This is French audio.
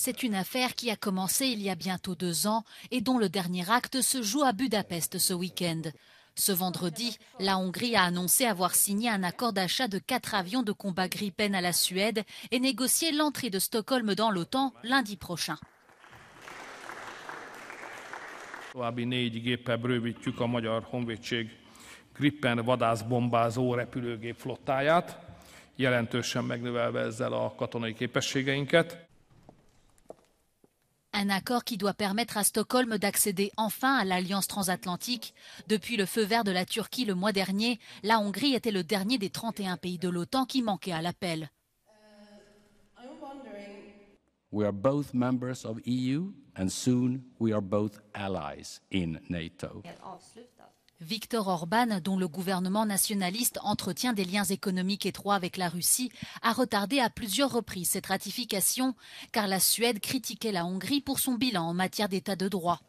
C'est une affaire qui a commencé il y a bientôt deux ans et dont le dernier acte se joue à Budapest ce week-end. Ce vendredi, la Hongrie a annoncé avoir signé un accord d'achat de quatre avions de combat Gripen à la Suède et négocié l'entrée de Stockholm dans l'OTAN lundi prochain. Gripen un accord qui doit permettre à Stockholm d'accéder enfin à l'alliance transatlantique. Depuis le feu vert de la Turquie le mois dernier, la Hongrie était le dernier des 31 pays de l'OTAN qui manquait à l'appel. We are both members of EU and soon we are both allies in NATO. Hein. Viktor Orban, dont le gouvernement nationaliste entretient des liens économiques étroits avec la Russie, a retardé à plusieurs reprises cette ratification, car la Suède critiquait la Hongrie pour son bilan en matière d'état de droit.